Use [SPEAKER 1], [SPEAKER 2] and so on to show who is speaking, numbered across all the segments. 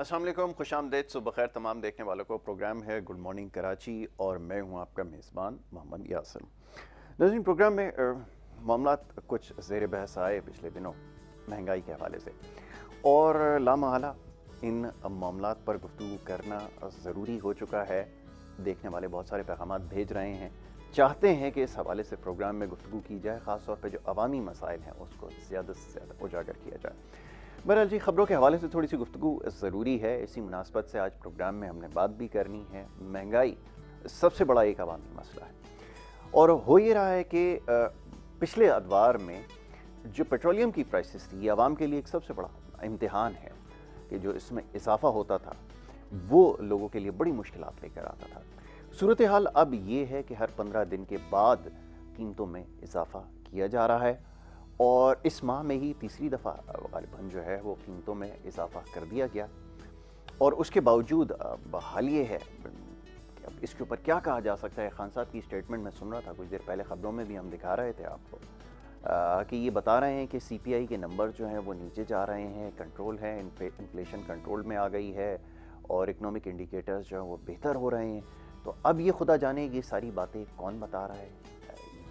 [SPEAKER 1] असल खुश आमदेद सुबह तमाम देखने वालों को प्रोग्राम है गुड मॉर्निंग कराची और मैं हूँ आपका मेज़बान मोहम्मद यासर नजरिन प्रोग्राम में मामला कुछ जेर बहस आए पिछले दिनों महंगाई के हवाले से और लामहला इन मामला पर गुफ्तु करना ज़रूरी हो चुका है देखने वाले बहुत सारे पैगाम भेज रहे हैं चाहते हैं कि इस हवाले से प्रोग्राम में गुफ्तु की जाए ख़ास पर जो अवामी मसाइल हैं उसको ज़्यादा से ज़्यादा उजागर किया जाए बहरहाल जी खबरों के हवाले से थोड़ी सी गुफ्तु ज़रूरी है इसी मुनासबत से आज प्रोग्राम में हमने बात भी करनी है महंगाई सबसे बड़ा एक अवामी मसला है और हो ये रहा है कि पिछले अदवार में जो पेट्रोलियम की प्राइसेस थी ये आवाम के लिए एक सबसे बड़ा इम्तहान है कि जो इसमें इजाफा होता था वो लोगों के लिए बड़ी मुश्किल लेकर आता था सूरत हाल अब ये है कि हर पंद्रह दिन के बाद कीमतों में इजाफा किया जा रहा है और इस माह में ही तीसरी दफ़ा गालिबा जो है वो कीमतों में इजाफा कर दिया गया और उसके बावजूद बहाल हाल ये है कि अब इसके ऊपर क्या कहा जा सकता है खान साहब की स्टेटमेंट मैं सुन रहा था कुछ देर पहले ख़बरों में भी हम दिखा रहे थे आपको आ, कि ये बता रहे हैं कि सीपीआई के नंबर जो हैं वो नीचे जा रहे हैं कंट्रोल है इन्फ्लेशन कंट्रोल में आ गई है और इकनॉमिक इंडिकेटर्स जो हैं वो बेहतर हो रहे हैं तो अब ये खुदा जाने ये सारी बातें कौन बता रहा है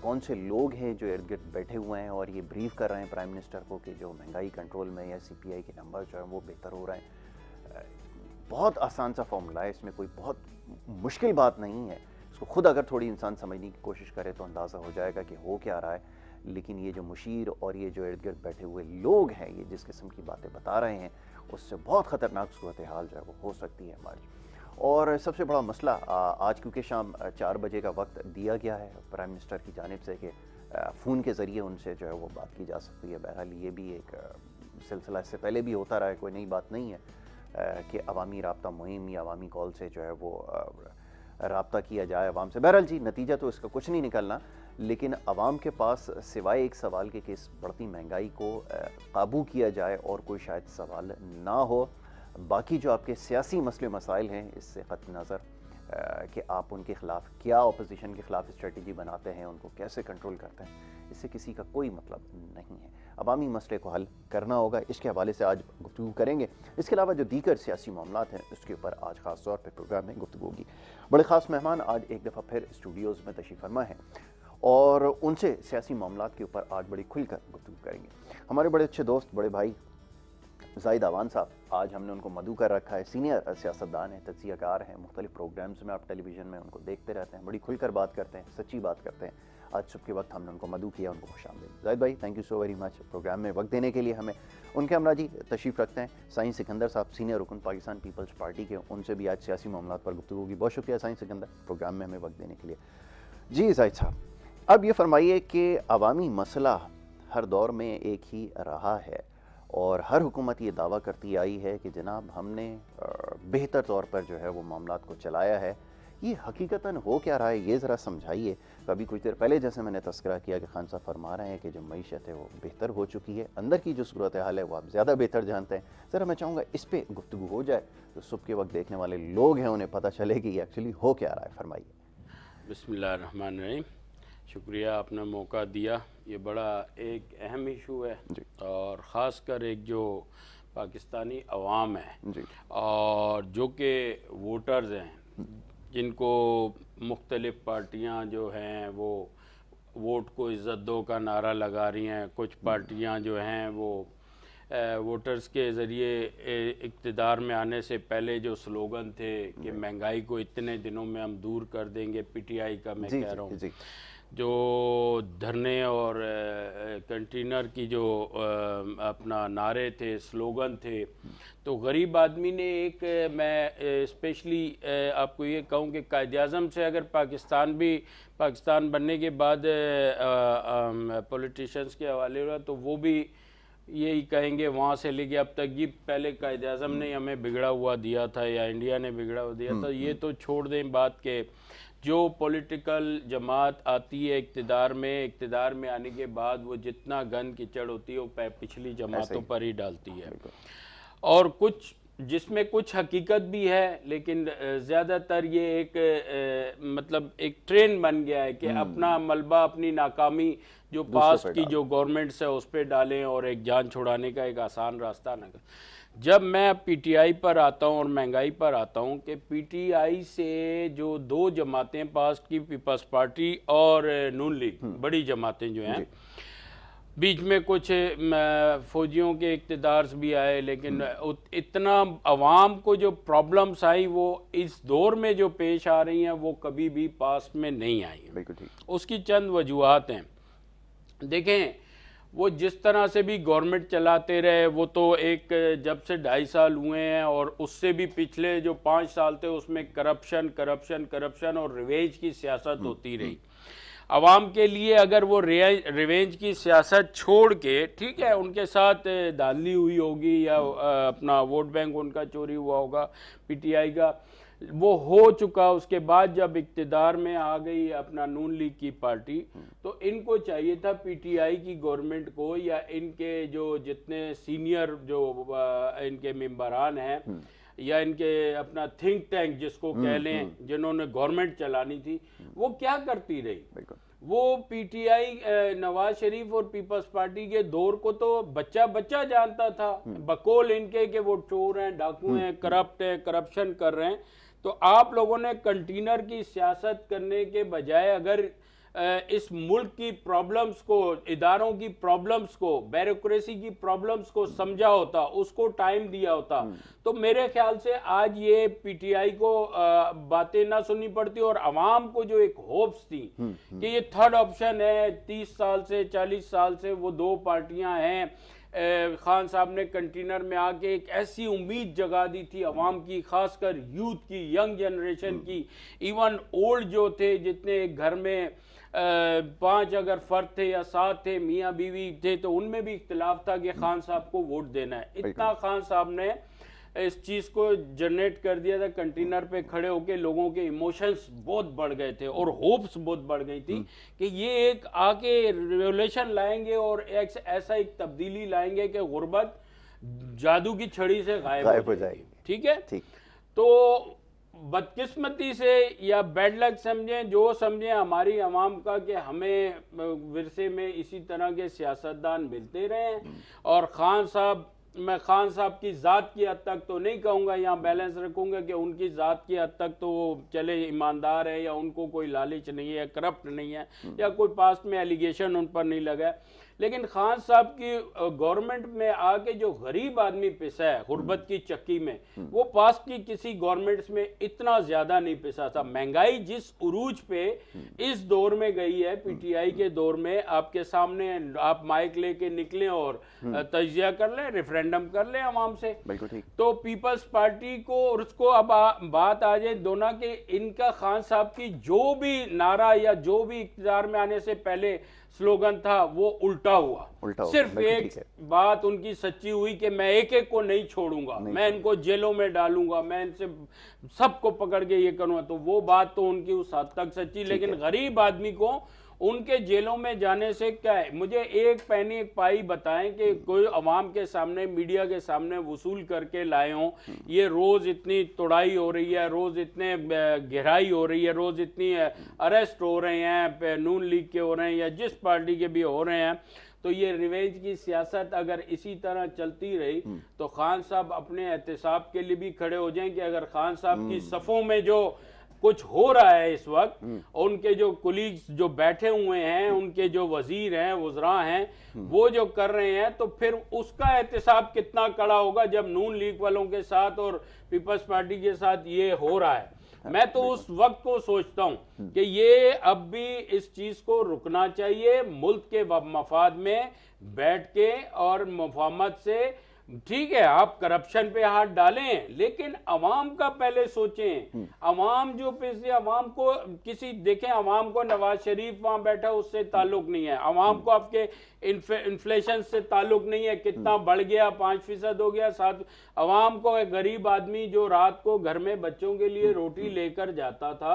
[SPEAKER 1] कौन से लोग हैं जो इर्द गिर्द बैठे हुए हैं और ये ब्रीफ कर रहे हैं प्राइम मिनिस्टर को कि जो महंगाई कंट्रोल में या सीपीआई के नंबर जो हैं वो बेहतर हो रहे हैं बहुत आसान सा फॉर्मूला है इसमें कोई बहुत मुश्किल बात नहीं है इसको खुद अगर थोड़ी इंसान समझने की कोशिश करे तो अंदाज़ा हो जाएगा कि हो क्या रहा है लेकिन ये जो मुशीर और ये जो इर्द गिर्द बैठे हुए लोग हैं ये जिस किस्म की बातें बता रहे हैं उससे बहुत ख़तरनाक सूरत हाल जो है वो हो सकती है हमारी और सबसे बड़ा मसला आज क्योंकि शाम चार बजे का वक्त दिया गया है प्राइम मिनिस्टर की जानब से कि फ़ोन के ज़रिए उनसे जो है वो बात की जा सकती है बहरहाल ये भी एक सिलसिला इससे पहले भी होता रहा है कोई नई बात नहीं है कि अवामी रबता मुहिम या अवामी कॉल से जो है वो रबता किया जाए आवाम से बहरहाल जी नतीजा तो इसका कुछ नहीं निकलना लेकिन आवाम के पास सिवाय एक सवाल के कि इस बढ़ती महंगाई को काबू किया जाए और कोई शायद सवाल ना हो बाकी जो आपके सियासी मसले मसाइल हैं इससे ख़त नज़र कि आप उनके ख़िलाफ़ क्या अपोजिशन के ख़िलाफ़ स्ट्रेटजी बनाते हैं उनको कैसे कंट्रोल करते हैं इससे किसी का कोई मतलब नहीं है अवामी मसले को हल करना होगा इसके हवाले से आज गुफ्तु करेंगे इसके अलावा जो दीगर सियासी मामला हैं उसके ऊपर आज ख़ास तौर पर प्रोग्राम में गुफ्तु होगी बड़े ख़ास मेहमान आज एक दफ़ा फिर स्टूडियोज़ में तशी फरमा है और उनसे सियासी मामला के ऊपर आज बड़ी खुलकर गुफ्तु करेंगे हमारे बड़े अच्छे दोस्त बड़े भाई जाहिद अवान साहब आज हमने उनको मधु कर रखा है सीनियर सियासतदान हैं तजियाकार हैं मुख्तलिफ प्रोग्राम्स में आप टेलीविजन में उनको देखते रहते हैं बड़ी खुलकर बात करते हैं सच्ची बात करते हैं आज सुबह के वक्त हमने उनको मधु किया उनको खुश आमदी जाहिद भाई thank you so very much program में वक्त देने के लिए हमें उनके हमरा जी तशरीफ़ रखते हैं साइंस सिकंदर साहब सीनियर रुकन पाकिस्तान पीपल्स पार्टी के उनसे भी आज सियासी मामला पर गुफ्तु होगी बहुत शुक्रिया साइंस सिकंदर प्रोग्राम में हमें वक्त देने के लिए जी जाहिद साहब अब ये फरमाइए कि अवामी मसला हर दौर में एक ही रहा है और हर हुकूमत ये दावा करती आई है कि जनाब हमने बेहतर तौर पर जो है वो मामला को चलाया है ये हकीकता हो क्या रहा है ये ज़रा समझाइए कभी कुछ देर पहले जैसे मैंने तस्करा किया कि खान साहब फरमा रहे हैं कि जो मीशत है वो बेहतर हो चुकी है अंदर की जो सूरत हाल है वो आप ज़्यादा बेहतर जानते हैं ज़रा मैं चाहूँगा इस पर गुफ्तु हो जाए तो सुबह के वक्त देखने वाले लोग हैं उन्हें पता चले कि एक्चुअली हो क्या रहा है फरमाइए
[SPEAKER 2] बसमिल शुक्रिया आपने मौका दिया ये बड़ा एक अहम इशू है और ख़ास कर एक जो पाकिस्तानी अवाम है और जो कि वोटर्स हैं जिनको मुख्तलिफ़ पार्टियाँ जो हैं वो वोट को इज़्ज़त दो का नारा लगा रही हैं कुछ पार्टियाँ जो हैं वो वोटर्स के ज़रिए इकतदार में आने से पहले जो स्लोगन थे कि महंगाई को इतने दिनों में हम दूर कर देंगे पीटीआई का मैं कह रहा हूँ जो धरने और कंटेनर की जो अपना नारे थे स्लोगन थे तो गरीब आदमी ने एक मैं स्पेशली आपको ये कहूँ कि कायद अजम से अगर पाकिस्तान भी पाकिस्तान बनने के बाद पॉलिटिशन्स के हवाले हुआ तो वो भी यही कहेंगे वहाँ से लेके अब तक ये पहले कायद अजम ने हमें बिगड़ा हुआ दिया था या इंडिया ने बिगड़ा हुआ दिया हम्म, था ये हम्म। तो छोड़ दें बात के जो पॉलिटिकल जमात आती है इकतदार में इकतदार में आने के बाद वो जितना गंद कीचड़ होती है वो पिछली जमातों पर ही डालती है और कुछ जिसमें कुछ हकीकत भी है लेकिन ज़्यादातर ये एक ए, मतलब एक ट्रेन बन गया है कि हम्म। अपना मलबा अपनी नाकामी जो पास की जो गवर्नमेंट्स है उस पर डालें और एक जान छुड़ाने का एक आसान रास्ता ना जब मैं पीटीआई पर आता हूँ और महंगाई पर आता हूँ कि पीटीआई से जो दो जमातें पास की पीपल्स पार्टी और नून लीग हम्म। बड़ी जमातें जो हैं बीच में कुछ फौजियों के इकतदार भी आए लेकिन हम्म। इतना अवाम को जो प्रॉब्लम्स आई वो इस दौर में जो पेश आ रही हैं वो कभी भी पास में नहीं आई उसकी चंद वजूहत हैं देखें वो जिस तरह से भी गवर्नमेंट चलाते रहे वो तो एक जब से ढाई साल हुए हैं और उससे भी पिछले जो पाँच साल थे उसमें करप्शन करप्शन करप्शन और रिवेज की सियासत हम्म, होती रही हम्म। आवाम के लिए अगर वो रिवेंज की सियासत छोड़ के ठीक है उनके साथ धांधली हुई होगी या हम्म। अपना वोट बैंक उनका चोरी हुआ होगा पीटीआई का वो हो चुका उसके बाद जब इकतदार में आ गई अपना नून लीग की पार्टी तो इनको चाहिए था पीटीआई की गवर्नमेंट को या इनके जो जितने सीनियर जो इनके मेम्बरान हैं या इनके अपना थिंक टैंक जिसको कह हम्म, लें हम्म। जिन्होंने गवर्नमेंट चलानी थी वो क्या करती रही वो पीटीआई नवाज शरीफ और पीपल्स पार्टी के दौर को तो बच्चा बच्चा जानता था हम्म। बकोल इनके के वो चोर हैं डाकू हैं करप्ट हैं करप्शन कर रहे हैं तो आप लोगों ने कंटेनर की सियासत करने के बजाय अगर इस मुल्क की प्रॉब्लम्स को इदारों की प्रॉब्लम्स को बैरोक्रेसी की प्रॉब्लम्स को समझा होता उसको टाइम दिया होता हम्म। तो मेरे ख्याल से आज ये पीटीआई को बातें ना सुननी पड़ती और आवाम को जो एक होप्स थी हम्म, हम्म। कि ये थर्ड ऑप्शन है तीस साल से चालीस साल से वो दो पार्टियां हैं खान साहब ने कंटेनर में आके एक ऐसी उम्मीद जगा दी थी आवाम की खासकर यूथ की यंग जनरेशन की इवन ओल्ड जो थे जितने घर में पांच अगर फर्द थे या सात थे मियाँ बीवी थे तो उनमें भी इख्तलाफ था कि खान साहब को वोट देना है इतना खान साहब ने इस चीज़ को जनरेट कर दिया था कंटेनर पे खड़े होके लोगों के इमोशंस बहुत बढ़ गए थे और होप्स बहुत बढ़ गई थी हम्म। कि ये एक आके रेवोल्यूशन लाएंगे और एक ऐसा एक तब्दीली लाएंगे कि गुर्बत जादू की छड़ी से गायब हो जाएगी ठीक है ठीक तो बदकिस्मती से या बैड लक समझें जो समझें हमारी आवाम का कि हमें विरसे में इसी तरह के सियासतदान मिलते रहे हम्म। और ख़ान साहब मैं खान साहब की ज़ात की हद तक तो नहीं कहूँगा यहाँ बैलेंस रखूँगा कि उनकी ज़ात की हद तक तो वो चले ईमानदार है या उनको कोई लालच नहीं है करप्ट नहीं है या कोई पास्ट में एलिगेशन उन पर नहीं लगा है लेकिन खान साहब की गवर्नमेंट में आके जो गरीब आदमी पिसा है गुर्बत की चक्की में वो पास की किसी गवर्नमेंट में इतना ज्यादा नहीं पिसा था महंगाई जिस उरूज पे इस दौर में गई है पीटीआई के दौर में आपके सामने आप माइक लेके निकले और तजिया कर लें रेफरेंडम कर लें आवाम से तो पीपल्स पार्टी को और उसको अब आ, बात आ जाए दोनों के इनका खान साहब की जो भी नारा या जो भी इकतदार में आने से पहले स्लोगन था वो उल्टा हुआ उल्टा सिर्फ एक बात उनकी सच्ची हुई कि मैं एक एक को नहीं छोड़ूंगा नहीं मैं इनको जेलों में डालूंगा मैं इनसे सबको पकड़ के ये करूंगा तो वो बात तो उनकी उस हद तक सच्ची लेकिन गरीब आदमी को उनके जेलों में जाने से क्या है मुझे एक पैनी एक पाई बताएं कि कोई अवाम के सामने मीडिया के सामने वसूल करके लाए हों ये रोज़ इतनी तोड़ाई हो रही है रोज़ इतने गहराई हो रही है रोज़ इतनी अरेस्ट हो रहे हैं नून लीग के हो रहे हैं या जिस पार्टी के भी हो रहे हैं तो ये रिवेंज की सियासत अगर इसी तरह चलती रही हम्म। तो खान साहब अपने एहतसाब के लिए भी खड़े हो जाएं कि अगर खान साहब की हम्म। सफ़ों में जो कुछ हो रहा है इस वक्त हम्म। और उनके जो कुलीग्स जो बैठे हुए हैं हम्म। उनके जो वजीर हैं वजरा हैं हम्म। वो जो कर रहे हैं तो फिर उसका एहतसाब कितना कड़ा होगा जब नून लीग वालों के साथ और पीपल्स पार्टी के साथ ये हो रहा है मैं तो उस वक्त को सोचता हूं कि ये अब भी इस चीज को रुकना चाहिए मुल्क के मफाद में बैठ के और मुफामत से ठीक है आप करप्शन पे हाथ डालें लेकिन अवाम का पहले सोचें अवाम हम्म। जो पिछले अवाम को किसी देखें अवाम को नवाज शरीफ वहां बैठा उससे ताल्लुक नहीं है अवाम हम्म। को आपके इन्फ्लेशन से ताल्लुक नहीं है कितना हम्म। बढ़ गया पाँच फीसद हो गया सात आवाम को एक गरीब आदमी जो रात को घर में बच्चों के लिए हम्म, रोटी हम्म। लेकर जाता था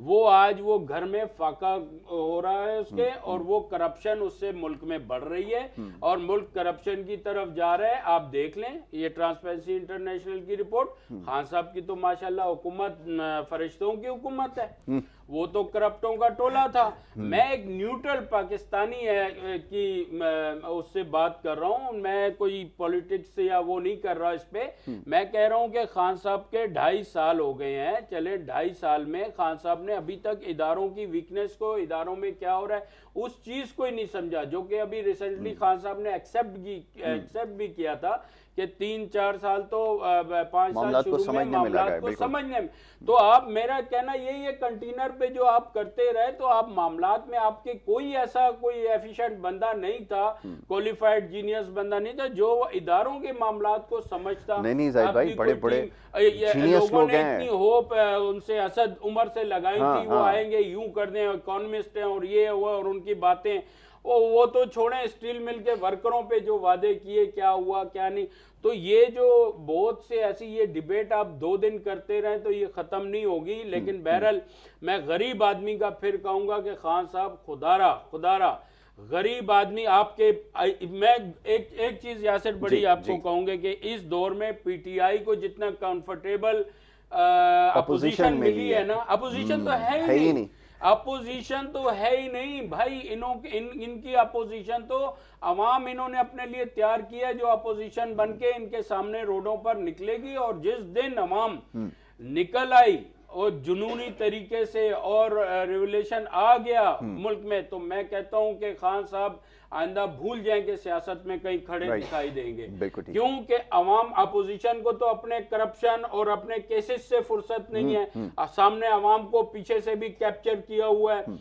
[SPEAKER 2] वो आज वो घर में फाका हो रहा है उसके और वो करप्शन उससे मुल्क में बढ़ रही है और मुल्क करप्शन की तरफ जा रहा है आप देख लें ये ट्रांसपेरेंसी इंटरनेशनल की रिपोर्ट खान साहब की तो माशाल्लाह हुकूमत फरिश्तों की हुकूमत है वो तो करप्टों का टोला था हम्म। मैं एक न्यूट्रल पाकिस्तानी है कि उससे बात कर रहा हूँ मैं कोई पॉलिटिक्स या वो नहीं कर रहा इस पर हम्म। मैं कह रहा हूँ कि खान साहब के ढाई साल हो गए हैं चले ढाई साल में खान साहब ने अभी तक इदारों की वीकनेस को इदारों में क्या हो रहा है उस चीज को ही नहीं समझा जो कि अभी रिसेंटली हम्म। खान साहब ने एक्सेप्ट एक्सेप्ट भी किया था कि तीन चार साल तो पांच साल तो शुरू समझने में मामला को तो समझने में तो आप मेरा कहना यही है कंटेनर पे जो आप करते रहे तो आप मामला में आपके कोई ऐसा कोई एफिशिएंट बंदा नहीं था हम्म। क्वालिफाइड जीनियस बंदा नहीं था जो इदारों के मामला को समझता नहीं नहीं जाहिर भाई बड़े बड़े जीनियस लोग हैं इतनी होप उनसे असद उमर से लगाई हाँ, थी वो हाँ। आएंगे यूं कर दें इकोनॉमिस्ट हैं और ये हुआ और उनकी बातें वो वो तो छोड़ें स्टील मिल के वर्करों पे जो वादे किए क्या हुआ क्या नहीं तो ये जो बहुत से ऐसी ये डिबेट आप दो दिन करते रहे तो ये ख़त्म नहीं होगी हम्म, लेकिन हम्म। बहरहाल मैं गरीब आदमी का फिर कहूंगा कि खान साहब खुदारा खुदारा गरीब आदमी आपके मैं एक एक चीज़ यासर बड़ी आपको कहूंगे कि इस दौर में पीटीआई को जितना कंफर्टेबल अपोजिशन मिली है ना अपोजिशन तो हम्म, है ही नहीं अपोजिशन तो है ही नहीं भाई इनों इन इनकी अपोजिशन तो अवाम इन्होंने अपने लिए तैयार किया जो अपोजिशन बन के इनके सामने रोडों पर निकलेगी और जिस दिन अवाम हम्म। निकल आई और जुनूनी तरीके से और रेवलेशन आ गया हम्म। मुल्क में तो मैं कहता हूं कि खान साहब आइंदा भूल जाए कि सियासत में कहीं खड़े दिखाई देंगे क्योंकि अवाम अपोजिशन को तो अपने करप्शन और अपने केसेस से फुर्सत नहीं हम्म, है हम्म। सामने अवाम को पीछे से भी कैप्चर किया हुआ है हम्म,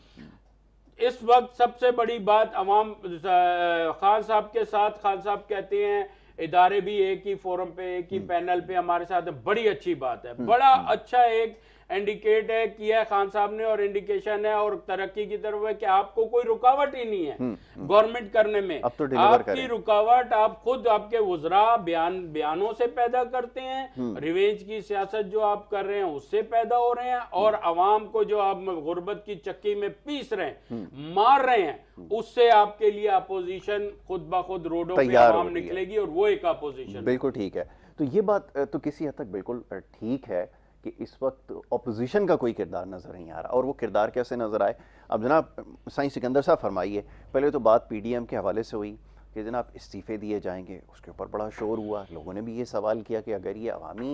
[SPEAKER 2] इस वक्त सबसे बड़ी बात अवाम खान साहब के साथ खान साहब कहते हैं इदारे भी एक ही फोरम पे एक ही पैनल पे हमारे साथ बड़ी अच्छी बात है बड़ा अच्छा एक इंडिकेट है किया है खान साहब ने और इंडिकेशन है और तरक्की की तरफ है कि आपको कोई रुकावट ही नहीं है गवर्नमेंट हम्म, हम्म। करने में तो आपकी रुकावट आप खुद आपके वजरा बयान बयानों से पैदा करते हैं रिवेंज हम्म। की सियासत जो आप कर रहे हैं उससे पैदा हो रहे हैं और आवाम को जो आप गुर्बत की चक्की में पीस रहे हैं मार रहे हैं उससे आपके लिए अपोजिशन खुद ब खुद रोडो आवाम निकलेगी और वो एक अपोजिशन बिल्कुल
[SPEAKER 1] ठीक है तो ये बात तो किसी हद तक बिल्कुल ठीक है कि इस वक्त अपोजिशन का कोई किरदार नज़र नहीं आ रहा और वो किरदार कैसे नज़र आए अब जनाब साई सिकंदर साहब फरमाइए पहले तो बात पीडीएम के हवाले से हुई कि जनाब इस्तीफ़े दिए जाएंगे उसके ऊपर बड़ा शोर हुआ लोगों ने भी ये सवाल किया कि अगर ये अवामी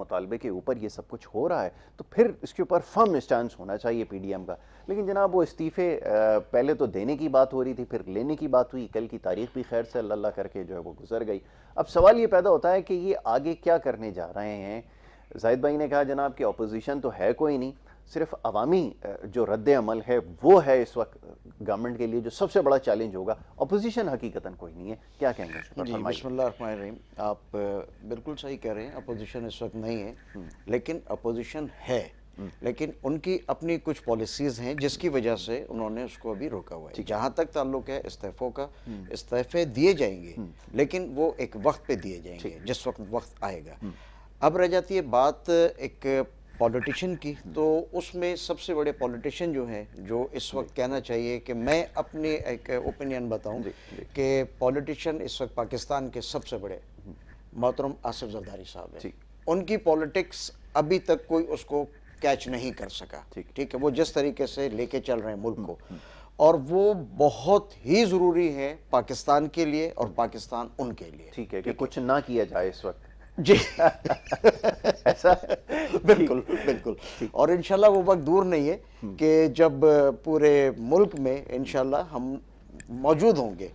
[SPEAKER 1] मुतालबे के ऊपर ये सब कुछ हो रहा है तो फिर इसके ऊपर फर्म स्टांस होना चाहिए पी डी एम का लेकिन जनाब वो इस्तीफ़े पहले तो देने की बात हो रही थी फिर लेने की बात हुई कल की तारीख भी खैर से अल्लाह करके जो है वो गुजर गई अब सवाल ये पैदा होता है कि ये आगे क्या करने जा रहे हैं जाहिद भाई ने कहा जनाब कि अपोजिशन तो है कोई नहीं सिर्फ अवामी जो रद्द अमल है वो है इस वक्त गवर्नमेंट के लिए जो सबसे बड़ा चैलेंज होगा अपोजिशन हकीकता कोई नहीं है क्या
[SPEAKER 3] कहेंगे आप बिल्कुल सही कह रहे हैं अपोजिशन इस वक्त नहीं है हम्म। लेकिन अपोजिशन है हम्म। लेकिन उनकी अपनी कुछ पॉलिसीज हैं जिसकी वजह से उन्होंने उसको अभी रोका हुआ है जहाँ तक ताल्लुक है इस्तीफ़ों का हम्म। इस्तीफ़े दिए जाएंगे लेकिन वो एक वक्त पे दिए जाएंगे जिस वक्त वक्त आएगा अब रह जाती है बात एक पॉलिटिशियन की तो उसमें सबसे बड़े पॉलिटिशियन जो हैं जो इस वक्त कहना चाहिए कि मैं अपने एक ओपिनियन बताऊं कि पॉलिटिशियन इस वक्त पाकिस्तान के सबसे बड़े मोहतरम आसिफ जरदारी साहब हैं उनकी पॉलिटिक्स अभी तक कोई उसको कैच नहीं कर सका ठीक है वो जिस तरीके से लेके चल रहे हैं मुल्क को हम्म, हम्म। और वो बहुत ही ज़रूरी है पाकिस्तान के लिए और पाकिस्तान उनके लिए ठीक है कि कुछ ना किया जाए इस वक्त जी ऐसा बिल्कुल बिल्कुल और इनशाला वो वक्त दूर नहीं है हम्म। कि जब पूरे मुल्क में इनशाला हम मौजूद होंगे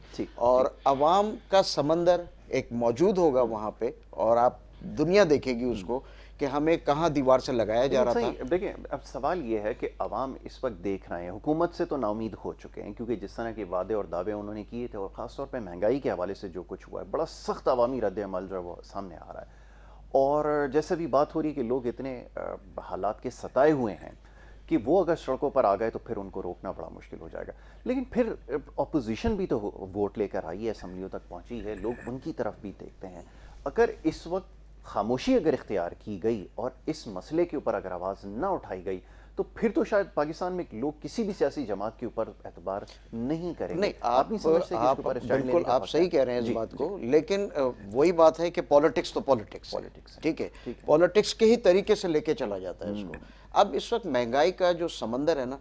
[SPEAKER 3] और आवाम का समंदर एक मौजूद होगा वहाँ पे और आप दुनिया देखेगी हम्म। उसको कि हमें कहाँ दीवार से लगाया जा रहा था
[SPEAKER 1] देखिए अब सवाल ये है कि अवाम इस वक्त देख रहे हैं हुकूमत से तो नाउमीद हो चुके हैं क्योंकि जिस तरह के वादे और दावे उन्होंने किए थे और ख़ासतौर पर महंगाई के हवाले से जो कुछ हुआ है बड़ा सख्त अवामी रद्द अमल जो है वो सामने आ रहा है और जैसे भी बात हो रही है कि लोग इतने हालात के सताए हुए हैं कि वो अगर सड़कों पर आ गए तो फिर उनको रोकना बड़ा मुश्किल हो जाएगा लेकिन फिर अपोजिशन भी तो वोट लेकर आई है असम्बलियों तक पहुंची है लोग उनकी तरफ भी देखते हैं अगर इस वक्त खामोशी अगर इख्तियार की गई और इस मसले के ऊपर अगर आवाज़ ना उठाई गई तो फिर तो शायद पाकिस्तान में लोग किसी भी सियासी जमात
[SPEAKER 3] के ऊपर एतबार नहीं करें नहीं आप नहीं समझते आप बिल्कुल आप सही कह रहे हैं इस बात को लेकिन वही बात है कि पॉलिटिक्स तो पॉलिटिक्स पॉलिटिक्स ठीक है पॉलिटिक्स के ही तरीके से लेके चला जाता है इसको हम्म। अब इस वक्त महंगाई का जो समंदर है ना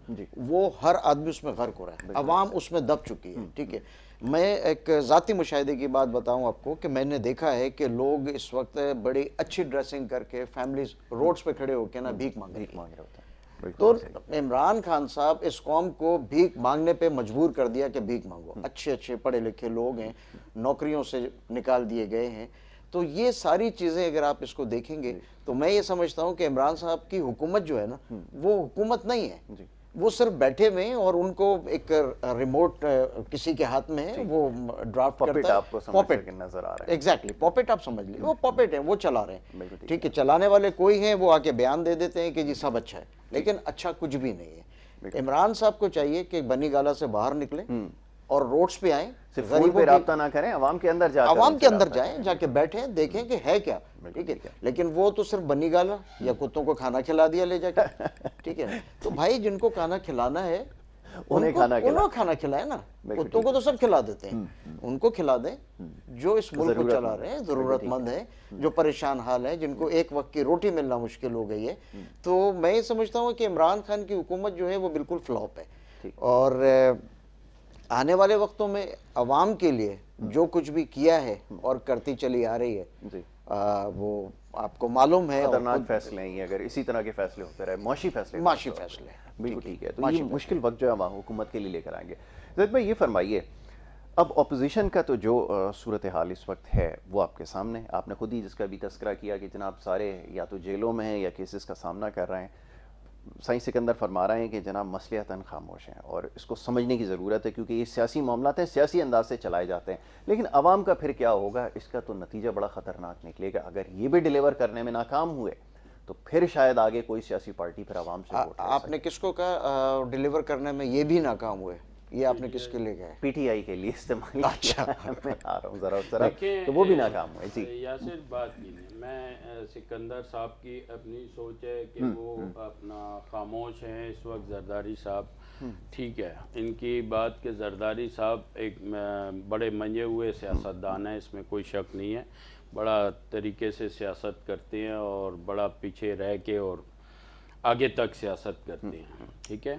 [SPEAKER 3] वो हर आदमी उसमें गर्क हो रहा है अवाम उसमें दब चुकी है हम्म। ठीक है मैं एक ज़ाती मुशाहे की बात बताऊं आपको कि मैंने देखा है कि लोग इस वक्त बड़ी अच्छी ड्रेसिंग करके फैमिलीज रोड्स पे खड़े होकर ना हम्म। भीख मांग भीख मांग रहे होते हैं तो इमरान खान साहब इस कौम को भीख मांगने पे मजबूर कर दिया कि भीख मांगो हम्म। अच्छे अच्छे पढ़े लिखे लोग हैं नौकरियों से निकाल दिए गए हैं तो ये सारी चीज़ें अगर आप इसको देखेंगे तो मैं ये समझता हूँ कि इमरान साहब की हुकूमत जो है ना हम्म। वो हुकूमत नहीं है वो सिर्फ बैठे हुए और उनको एक रिमोट किसी के हाथ में वो ड्राफ्ट पॉपेट आपको पॉपेट नजर आ रहा है एग्जैक्टली exactly, पॉपेट आप समझ लीजिए वो पॉपेट हम्म। है वो चला रहे हैं ठीक है चलाने वाले कोई हैं वो आके बयान दे देते हैं कि जी सब अच्छा है लेकिन अच्छा कुछ भी नहीं है इमरान साहब को चाहिए कि बनी गाला से बाहर निकले हम्म। और रोड्स पे आए पे ना करें अवाम के अंदर जाए अवाम के अंदर जाए जाके बैठे देखें कि है क्या ठीक है लेकिन वो तो सिर्फ बनी गाला या कुत्तों को खाना खिला दिया ले जाके ठीक है तो भाई जिनको खाना खिलाना है उन्हें खाना खाना खिलाए ना कुत्तों को तो सब खिला देते हैं हम्म, हम्म। उनको खिला दें जो इस मुल्क को चला रहे हैं ज़रूरतमंद है जो हम्म। परेशान हाल है जिनको एक वक्त की रोटी मिलना मुश्किल हो गई है तो मैं समझता हूँ कि इमरान खान की हुकूमत जो है वो बिल्कुल फ्लॉप है और आने वाले वक्तों में आवाम के लिए जो कुछ भी किया है और करती चली आ रही है आ, वो आपको मालूम है खतरनाक फैसले हैं अगर इसी तरह के फैसले होते रहे मौशी फैसले मुशी फैसले बिल्कुल ठीक है तो ये मुश्किल
[SPEAKER 1] वक्त जो है वहाँ हुकूमत के लिए लेकर आएंगे जैद भाई ये फरमाइए अब अपोजिशन का तो जो सूरत हाल इस वक्त है वो आपके सामने आपने खुद ही जिसका भी तस्करा किया कि जनाब सारे या तो जेलों में हैं या केसेस का सामना कर रहे हैं साई सिकंदर फरमा रहे हैं कि जनाब मसलहता खामोश हैं और इसको समझने की ज़रूरत है क्योंकि ये सियासी मामला हैं सियासी अंदाज से चलाए जाते हैं लेकिन आवाम का फिर क्या होगा इसका तो नतीजा बड़ा ख़तरनाक निकलेगा अगर ये भी डिलीवर करने में नाकाम हुए तो फिर शायद आगे कोई सियासी पार्टी फिर आवाम से आ,
[SPEAKER 3] आपने किसको कहा डिलीवर करने में ये भी नाकाम हुए ये आपने किसके लिए गए पीटीआई के लिए इस्तेमाल अच्छा मैं आ रहा हूँ ज़रा ज़रा तो वो भी नाकाम हुए जी
[SPEAKER 2] यासिर बात की मैं सिकंदर साहब की अपनी सोच है कि हम्म, वो हम्म। अपना खामोश हैं इस वक्त जरदारी साहब हम्म। ठीक है इनकी बात के जरदारी साहब एक बड़े मंजे हुए सियासतदान हैं इसमें कोई शक नहीं है बड़ा तरीके से सियासत करते हैं और बड़ा पीछे रह के और आगे तक सियासत करते हैं ठीक है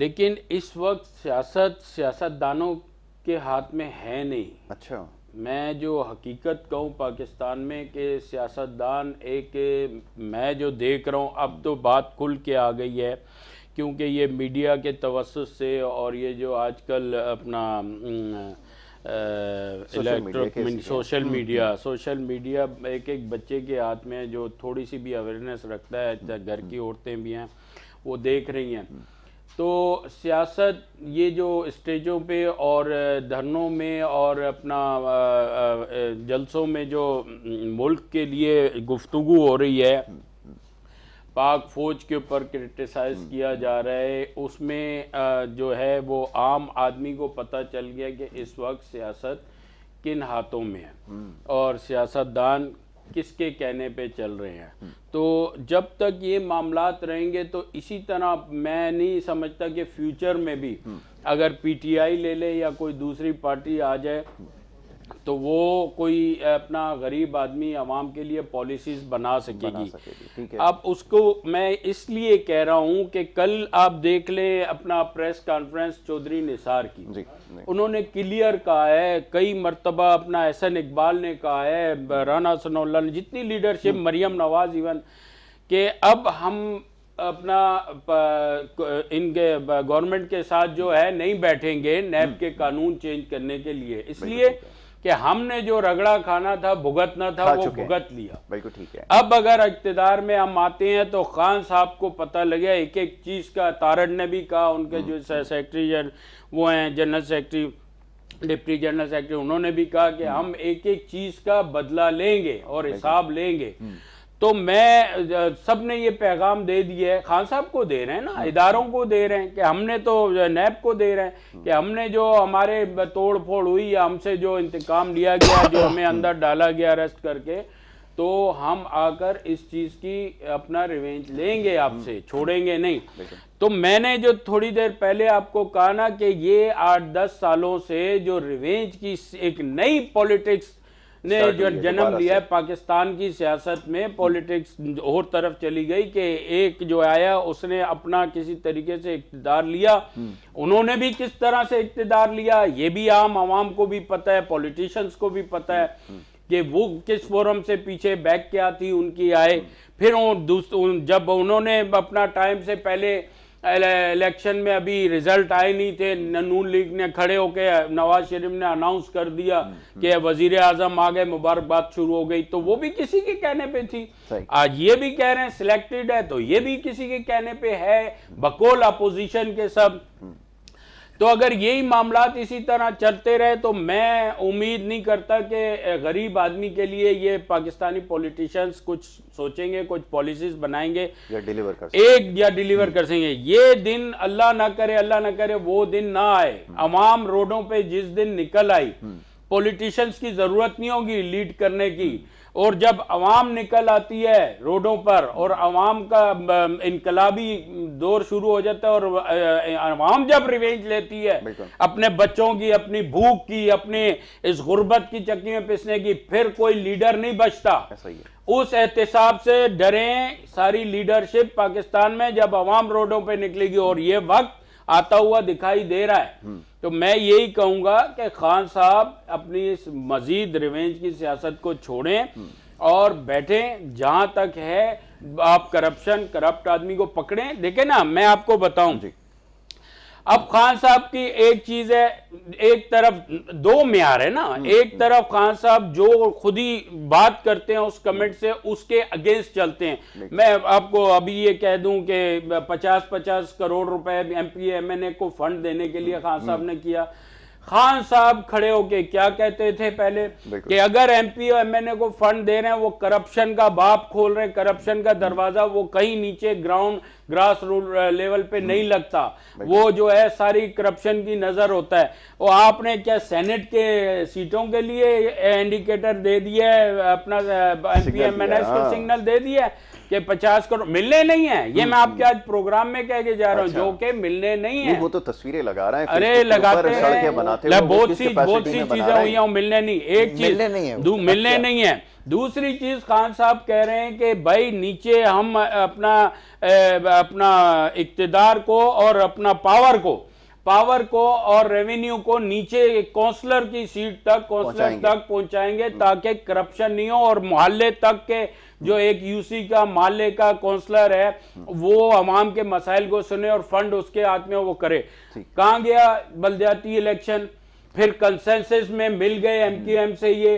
[SPEAKER 2] लेकिन इस वक्त सियासत सियासतदानों के हाथ में है नहीं अच्छा मैं जो हकीकत कहूँ पाकिस्तान में कि सियासतदान एक मैं जो देख रहा हूँ अब तो बात खुल के आ गई है क्योंकि ये मीडिया के तवसत से और ये जो आजकल अपना सोशल मीडिया हम्म, हम्म। सोशल मीडिया एक एक बच्चे के हाथ में जो थोड़ी सी भी अवेयरनेस रखता है घर की औरतें भी हैं वो देख रही हैं हम्म। तो सियासत ये जो स्टेजों पे और धरनों में और अपना जलसों में जो मुल्क के लिए गुफ्तु हो रही है पाक फ़ौज के ऊपर क्रिटिसाइज़ हम्म। किया जा रहा है उसमें जो है वो आम आदमी को पता चल गया कि इस वक्त सियासत किन हाथों में है हम्म। और सियासतदान किसके कहने पे चल रहे हैं तो जब तक ये मामलात रहेंगे तो इसी तरह मैं नहीं समझता कि फ्यूचर में भी हम्म। अगर पीटीआई ले ले या कोई दूसरी पार्टी आ जाए तो वो कोई अपना गरीब आदमी आवाम के लिए पॉलिसीज बना सकेगी, बना अब उसको मैं इसलिए कह रहा हूँ कि कल आप देख लें अपना प्रेस कॉन्फ्रेंस चौधरी निसार की जी, उन्होंने क्लियर कहा है कई मरतबा अपना एहसन इकबाल ने कहा है राना सनौल्ला ने जितनी लीडरशिप हम्म। मरियम नवाज इवन के अब हम अपना इनके गवर्नमेंट के साथ जो है नहीं बैठेंगे नैब के हम्म। कानून चेंज करने के लिए इसलिए कि हमने जो रगड़ा खाना था भुगतना था वो भुगत लिया बिल्कुल ठीक है अब अगर इकतदार में हम आते हैं तो खान साहब को पता लगे एक एक चीज का तारण ने भी कहा उनके हम्म। जो सेक्रेटरी जन वो हैं general secretary deputy general secretary उन्होंने भी कहा कि हम्म। हम एक एक चीज का बदला लेंगे और हिसाब लेंगे हम्म। तो मैं सब ने ये पैगाम दे दिया है खान साहब को दे रहे हैं ना हाँ। इदारों को दे रहे हैं कि हमने तो नैब को दे रहे हैं कि हमने जो हमारे तोड़ फोड़ हुई या हमसे जो इंतकाम लिया गया जो हमें अंदर डाला गया अरेस्ट करके तो हम आकर इस चीज़ की अपना रिवेंज लेंगे हम्म। आपसे छोड़ेंगे नहीं तो मैंने जो थोड़ी देर पहले आपको कहा ना कि ये आठ दस सालों से जो रिवेंज की एक नई पॉलिटिक्स
[SPEAKER 3] ने जो जन्म लिया है
[SPEAKER 2] पाकिस्तान की सियासत में पॉलिटिक्स और तरफ चली गई कि एक जो आया उसने अपना किसी तरीके से इकतदार लिया हम्म। उन्होंने भी किस तरह से इकतदार लिया ये भी आम आवाम को भी पता है पॉलिटिशियंस को भी पता है हम्म, हम्म। कि वो किस फोरम से पीछे बैक क्या थी उनकी आए फिर उन जब उन्होंने अपना टाइम से पहले इलेक्शन में अभी रिजल्ट आए नहीं थे नून लीग ने खड़े होके नवाज शरीफ ने अनाउंस कर दिया कि वजीर आजम आ गए मुबारकबाद शुरू हो गई तो वो भी किसी के कहने पे थी आज ये भी कह रहे हैं सिलेक्टेड है तो ये भी किसी के कहने पे है बकोल अपोजिशन के सब तो अगर यही मामला इसी तरह चलते रहे तो मैं उम्मीद नहीं करता कि गरीब आदमी के लिए ये पाकिस्तानी पॉलिटिशियंस कुछ सोचेंगे कुछ पॉलिसीज बनाएंगे
[SPEAKER 1] या डिलीवर कर
[SPEAKER 2] एक या डिलीवर कर सकेंगे ये दिन अल्लाह ना करे अल्लाह ना करे वो दिन ना आए हम्म। अवाम रोडों पे जिस दिन निकल आई पॉलिटिशियंस हम्म। की जरूरत नहीं होगी लीड करने की हम्म। और जब आवाम निकल आती है रोडों पर और आवाम का इनकलाबी दौर शुरू हो जाता है और आवाम जब रिवेंज लेती है अपने बच्चों की अपनी भूख की अपने इस गुर्बत की चक्की में पिसने की फिर कोई लीडर नहीं बचता उस एहतसाब से डरें सारी लीडरशिप पाकिस्तान में जब अवाम रोडों पर निकलेगी और ये वक्त आता हुआ दिखाई दे रहा है हम्म। तो मैं यही कहूंगा कि खान साहब अपनी इस मजीद रिवेंज की सियासत को छोड़ें हम्म। और बैठें जहां तक है आप करप्शन करप्ट आदमी को पकड़ें देखें ना मैं आपको बताऊं अब खान साहब की एक चीज है एक तरफ दो म्यार है ना हम्म, एक हम्म। तरफ खान साहब जो खुद ही बात करते हैं उस कमेंट से उसके अगेंस्ट चलते हैं मैं आपको अभी ये कह दूं कि पचास पचास करोड़ रुपए एमपीए एमएनए को फंड देने के लिए हम्म, खान साहब ने किया खान साहब खड़े होके क्या कहते थे पहले कि अगर एमपी और एमएनए को फंड दे रहे हैं वो करप्शन का बाप खोल रहे हैं करप्शन का दरवाजा वो कहीं नीचे ग्राउंड ग्रास रूट लेवल पे हम्म। नहीं लगता वो जो है सारी करप्शन की नजर होता है और आपने क्या सेनेट के सीटों के लिए इंडिकेटर दे दिया है अपना एमपी एमएनए को सिग्नल हाँ। दे दिया है कि पचास करोड़ मिलने नहीं है ये मैं हम्म, आपके आज प्रोग्राम में कह के जा रहा हूँ अच्छा। जो के मिलने नहीं है वो तो तस्वीरें लगा रहे हैं अरे लगाते हैं बनाते बहुत सी बहुत सी चीजें हुई है मिलने नहीं एक चीज नहीं है मिलने नहीं है अच्छा। दूसरी चीज खान साहब कह रहे हैं कि भाई नीचे हम अपना अपना इकतदार को और अपना पावर को पावर को और रेवेन्यू को नीचे काउंसलर की सीट तक काउंसलर तक पहुंचाएंगे हम्म। ताकि करप्शन नहीं हो और मोहल्ले तक के जो एक यूसी का मोहल्ले का काउंसलर है हम्म। वो अवाम के मसाइल को सुने और फंड उसके हाथ में वो करे कहा गया बलदियाती इलेक्शन फिर कंसेंसस में मिल गए एमकेएम हम्म। से ये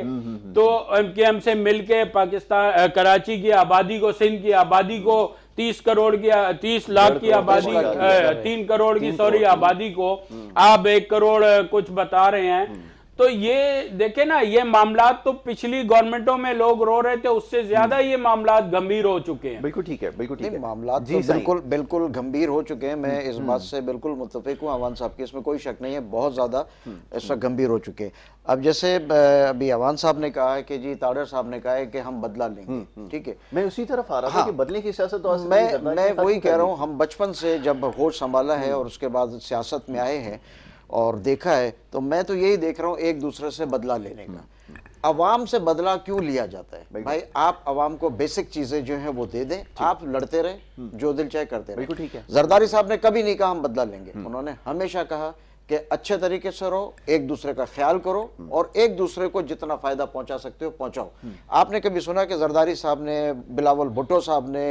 [SPEAKER 2] तो एमकेएम से मिलके पाकिस्तान कराची की आबादी को सिंध की आबादी को तीस करोड़ की तीस लाख की आबादी तीन करोड़ की सॉरी आबादी को हम्म। आप एक करोड़ कुछ बता रहे हैं हम्म। तो ये देखे ना ये मामला तो पिछली गवर्नमेंटों में लोग रो रहे थे उससे ज्यादा हम्म। ये मामला गंभीर हो चुके हैं
[SPEAKER 3] बिल्कुल ठीक है बिल्कुल ठीक है मामला जी तो बिल्कुल बिल्कुल गंभीर हो चुके हैं मैं हम्म, इस हम्म। बात से बिल्कुल मुतफिक हूँ अवान साहब की इसमें कोई शक नहीं है बहुत ज्यादा इस वक्त गंभीर हो चुके हैं अब जैसे अभी अवान साहब ने कहा है कि जी ताडर साहब ने कहा है कि हम बदला लेंगे ठीक है मैं उसी तरफ आ रहा हूँ
[SPEAKER 1] बदले की सियासत तो मैं मैं वही कह रहा हूँ
[SPEAKER 3] हम बचपन से जब होश संभाला है और उसके बाद सियासत में आए हैं और देखा है तो मैं तो यही देख रहा हूँ एक दूसरे से बदला लेने का अवाम से बदला क्यों लिया जाता है भाई आप अवाम को बेसिक चीजें जो हैं वो दे दें आप लड़ते रहे हम्म। जो दिल चाहे करते रहे ठीक है जरदारी साहब ने कभी नहीं कहा हम बदला लेंगे हम्म। उन्होंने हमेशा कहा कि अच्छे तरीके से रहो एक दूसरे का ख्याल करो और एक दूसरे को जितना फ़ायदा पहुंचा सकते हो पहुंचाओ आपने कभी सुना कि जरदारी साहब ने बिलावल भुट्टो साहब ने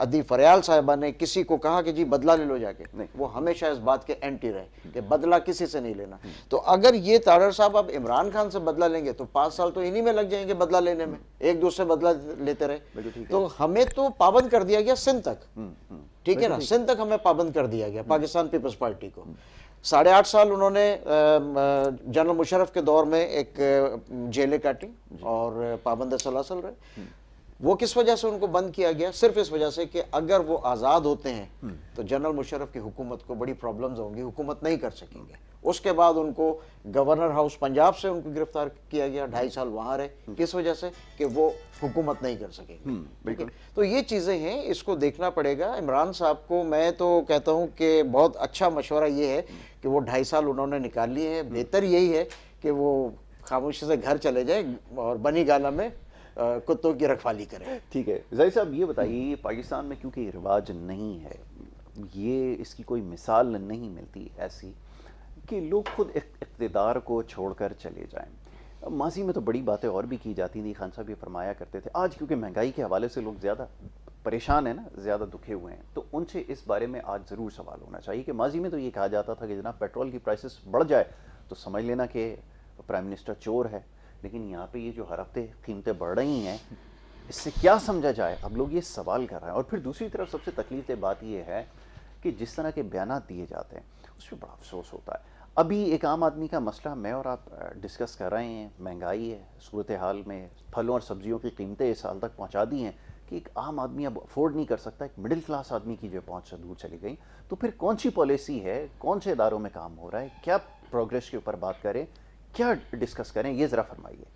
[SPEAKER 3] अदी फरयाल साहबा ने किसी को कहा कि जी बदला ले लो जाके नहीं वो हमेशा इस बात के एंटी रहे कि बदला किसी से नहीं लेना तो अगर ये ताड़र साहब आप इमरान खान से बदला लेंगे तो पांच साल तो इन्हीं में लग जाएंगे बदला लेने में एक दूसरे बदला लेते रहे तो हमें तो पाबंद कर दिया गया सिंध तक हम्म, हम्म। ठीक है ना सिंध तक हमें पाबंद कर दिया गया पाकिस्तान पीपल्स पार्टी को साढ़े आठ साल उन्होंने जनरल मुशरफ के दौर में एक जेलें काटी और पाबंद सलासल रहे हम्म। वो किस वजह से उनको बंद किया गया सिर्फ इस वजह से कि अगर वो आज़ाद होते हैं हम्म। तो जनरल मुशरफ की हुकूमत को बड़ी प्रॉब्लम्स होंगी हुकूमत नहीं कर सकेंगे उसके बाद उनको गवर्नर हाउस पंजाब से उनको गिरफ्तार किया गया ढाई साल वहां रहे हम्म। किस वजह से कि वो हुकूमत नहीं कर सके हम्म, बिल्कुल तो ये चीज़ें हैं इसको देखना पड़ेगा इमरान साहब को मैं तो कहता हूँ कि बहुत अच्छा मशवरा ये है हम्म। कि वो ढाई साल उन्होंने निकाल लिए हैं बेहतर यही है कि वो खामोशी से घर चले जाए और बनी गाला में कुत्तों की रखवाली करें ठीक है जही साहब ये बताइए
[SPEAKER 1] पाकिस्तान में क्योंकि रिवाज नहीं है ये इसकी कोई मिसाल नहीं मिलती ऐसी कि लोग खुद इकतदार को छोड़कर चले जाएं माजी में तो बड़ी बातें और भी की जाती थी खान साहब ये फरमाया करते थे आज क्योंकि महंगाई के हवाले से लोग ज़्यादा परेशान है ना ज़्यादा दुखे हुए हैं तो उनसे इस बारे में आज ज़रूर सवाल होना चाहिए कि माजी में तो ये कहा जाता था कि जनाब पेट्रोल की प्राइसेस बढ़ जाए तो समझ लेना कि प्राइम मिनिस्टर चोर है लेकिन यहाँ पे ये जो हर हफ्ते कीमतें बढ़ रही हैं इससे क्या समझा जाए अब लोग ये सवाल कर रहे हैं और फिर दूसरी तरफ सबसे तकलीफ बात ये है कि जिस तरह के बयान दिए जाते हैं उस पर बड़ा अफसोस होता है अभी एक आम आदमी का मसला मैं और आप डिस्कस कर रहे हैं महंगाई है सूरत हाल में फलों और सब्जियों की कीमतें इस साल तक पहुंचा दी हैं कि एक आम आदमी अब अफोर्ड नहीं कर सकता एक मिडिल क्लास आदमी की जो पहुँच से दूर चली गई तो फिर कौन सी पॉलिसी है कौन से इदारों में काम हो रहा है क्या प्रोग्रेस के ऊपर बात करें क्या डिस्कस करें ये ज़रा फरमाइए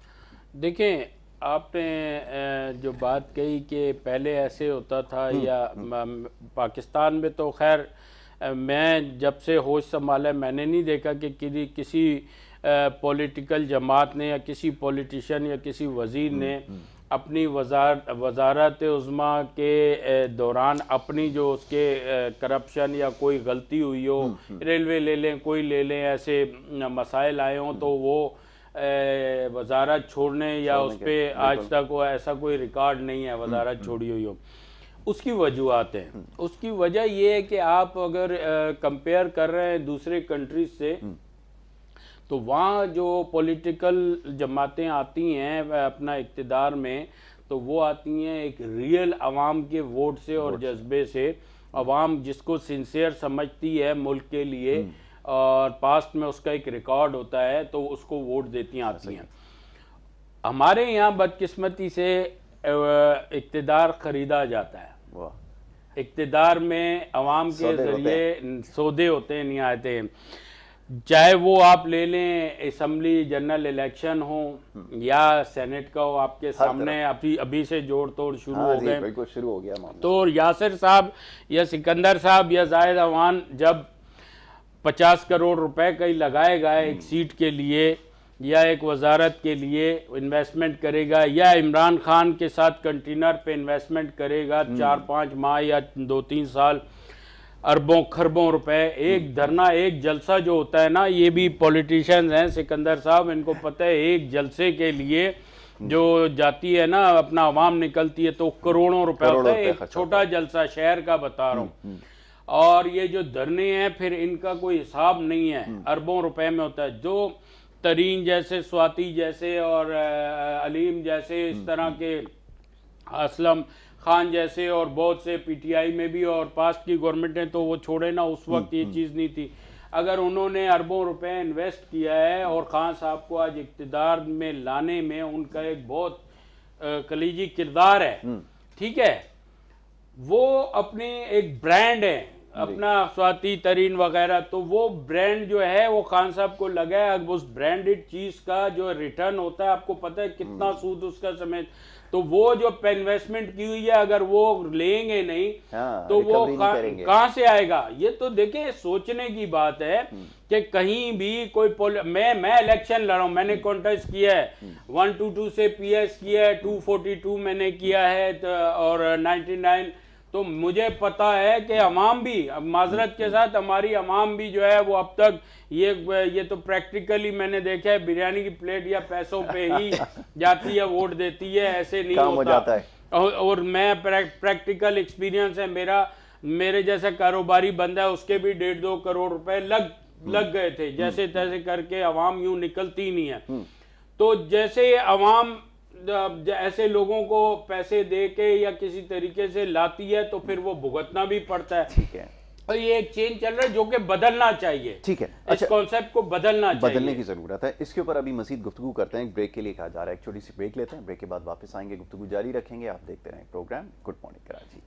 [SPEAKER 2] देखें आपने जो बात कही कि पहले ऐसे होता था हम्म, या हम्म। पाकिस्तान में तो खैर मैं जब से होश संभाला मैंने नहीं देखा कि किसी पॉलिटिकल जमात ने या किसी पॉलिटिशियन या किसी वजीर हम्म, ने हम्म। अपनी वजार वजारत के दौरान अपनी जो उसके करप्शन या कोई गलती हुई हो हम्म, रेलवे ले लें कोई ले लें ऐसे मसाइल आए हों तो वो वजारत छोड़ने या उस पर आज तक वो ऐसा कोई रिकॉर्ड नहीं है वजारत छोड़ी हुई हो उसकी वजूहत है हम्म। उसकी वजह यह है कि आप अगर कंपेयर कर रहे हैं दूसरे कंट्रीज से हम्म। तो वहाँ जो पॉलिटिकल जमातें आती हैं अपना इकतदार में तो वो आती हैं एक रियल आवाम के वोट से और जज्बे से आवाम जिसको सिंसियर समझती है मुल्क के लिए हम्म। और पास्ट में उसका एक रिकॉर्ड होता है तो उसको वोट देती आती हैं हमारे यहाँ बदकिस्मती से इकतदार ख़रीदा जाता है इकतदार में आवाम के जरिए सौदे होते हैं नहीं आते हैं चाहे वो आप ले लें असम्बली जनरल इलेक्शन हो हम्म। या सेनेट का हो आपके सामने अभी अभी से जोड़ तोड़ शुरू हाँ, हो गए शुरू हो गया तो यासिर साहब या सिकंदर साहब या जायद अवान जब 50 करोड़ रुपए कहीं लगाए गए एक हम्म। सीट के लिए या एक वजारत के लिए इन्वेस्टमेंट करेगा या इमरान खान के साथ कंटेनर पे इन्वेस्टमेंट करेगा हम्म। चार पाँच माह या दो तीन साल अरबों खरबों रुपए एक हम्म। धरना एक जलसा जो होता है ना ये भी पॉलिटिशियंस हैं सिकंदर साहब इनको पता है एक जलसे के लिए हम्म। जो जाती है ना अपना आवाम निकलती है तो करोड़ों रुपए होता है एक छोटा जलसा शहर का बता रहा हूँ और ये जो धरने हैं फिर इनका कोई हिसाब नहीं है अरबों रुपए में होता है जो तरीन जैसे स्वाति जैसे और अलीम जैसे इस हम्म, तरह हम्म। के असलम खान जैसे और बहुत से पीटीआई में भी और पास्ट की गवर्नमेंट ने तो वो छोड़े ना उस हम्म, वक्त ये चीज़ नहीं थी अगर उन्होंने अरबों रुपए इन्वेस्ट किया है और खान साहब को आज इकतदार में लाने में उनका एक बहुत कलीजी किरदार है ठीक है वो अपने एक ब्रांड है अपना स्वाति तरीन वगैरह तो वो ब्रांड जो है वो खान साहब को लगा है उस ब्रांडेड चीज का जो रिटर्न होता है आपको पता है कितना हम्म। सूद उसका समेत तो वो जो इन्वेस्टमेंट की हुई है अगर वो लेंगे नहीं हाँ, तो वो कहाँ से आएगा ये तो देखिए सोचने की बात है हम्म। कि कहीं भी कोई मैं मैं इलेक्शन लड़ा हूं मैंने कॉन्टेस्ट हम्म। किया है वन टू टू से पीएस किया है टू फोर्टी टू मैंने किया है तो, और नाइनटी नाइन तो मुझे पता है कि अवाम भी अब माजरत के साथ हमारी अमाम भी जो है वो अब तक ये ये तो प्रैक्टिकली मैंने देखा है बिरयानी की प्लेट या पैसों पे ही जाती है वोट देती है ऐसे नहीं होता, हो जाता है और, और मैं प्रैक्टिकल एक्सपीरियंस है मेरा मेरे जैसा कारोबारी बंदा है उसके भी डेढ़ दो करोड़ रुपए लग हम्म। लग गए थे जैसे हम्म। तैसे करके अवाम यूं निकलती नहीं है हम्म। तो जैसे अवाम ऐसे लोगों को पैसे दे के या किसी तरीके से लाती है तो फिर वो भुगतना भी पड़ता है ठीक है और ये एक चेंज चल रहा है जो कि बदलना चाहिए ठीक है अच्छा कॉन्सेप्ट को बदलना बदलने चाहिए। की
[SPEAKER 1] जरूरत है इसके ऊपर अभी मजीद गुफ्तु करते हैं ब्रेक के लिए कहा जा रहा है एक छोटी सी ब्रेक लेते हैं ब्रेक के बाद वापस आएंगे गुफ्तु जारी रखेंगे आप देखते रहें program good morning Karachi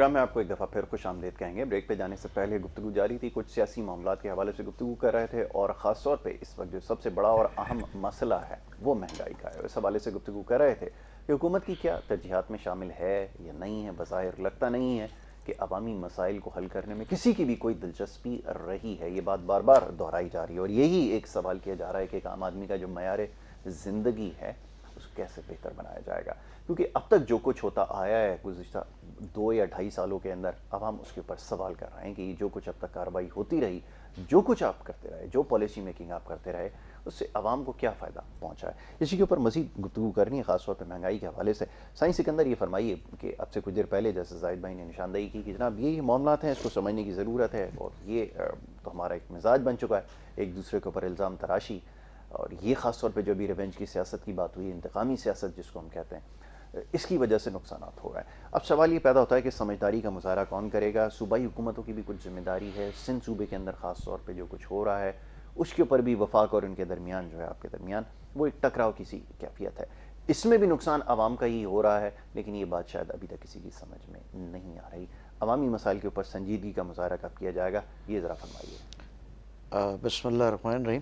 [SPEAKER 1] program में आपको एक दफ़ा फिर खुश आमदेद कहेंगे ब्रेक पे जाने से पहले गुफ्तु जारी थी कुछ सियासी मामला के हवाले से गुफ्तु कर रहे थे और ख़ास तौर पर इस वक्त जो सबसे बड़ा और अहम मसला है वो महंगाई का है इस हवाले से गुफ्तु कर रहे थे कि हुकूमत की क्या तरजीहत में शामिल है या नहीं है बज़ाहिर लगता नहीं है कि अवामी मसाइल को हल करने में किसी की भी कोई दिलचस्पी रही है ये बात बार बार दोहराई जा रही है और यही एक सवाल किया जा रहा है कि एक आम आदमी का जो मैार ज़िंदगी है उसको कैसे बेहतर बनाया जाएगा क्योंकि अब तक जो कुछ होता आया है गुजशत दो या ढाई सालों के अंदर अब हम उसके ऊपर सवाल कर रहे हैं कि जो कुछ अब तक कार्रवाई होती रही जो कुछ आप करते रहे जो पॉलिसी मेकिंग आप करते रहे उससे आवाम को क्या फ़ायदा पहुंचा है इसी के ऊपर मजीद गुफ्तु करनी है खासतौर पर महंगाई के हवाले से साइंस सिकंदर ये फरमाइए कि अब से कुछ देर पहले जैसे जाहिद भाई ने निशानदेही की कि जनाब ये मामला हैं इसको समझने की ज़रूरत है और ये तो हमारा एक मिजाज बन चुका है एक दूसरे के ऊपर इल्ज़ाम तराशी और ये ख़ासतौर पर जो भी रिवेंज की सियासत की बात हुई इंतकामी सियासत जिसको हम कहते हैं इसकी वजह से नुकसान हो रहा है अब सवाल ये पैदा होता है कि समझदारी का मुजाहरा कौन करेगा सूबाई हुकूमतों की भी कुछ जिम्मेदारी है सिंध सूबे के अंदर ख़ास तौर पर जो कुछ हो रहा है उसके ऊपर भी वफाक और उनके दरमियान जो है आपके दरमियान वो एक टकराव की सी कैफियत है इसमें भी नुकसान आवाम का ही हो रहा है लेकिन ये बात शायद अभी तक किसी की समझ में नहीं आ रही अवामी मसाइल के ऊपर संजीदगी का मुजाहरा कब किया जाएगा ये ज़रा
[SPEAKER 3] फरमाइए बसमल रही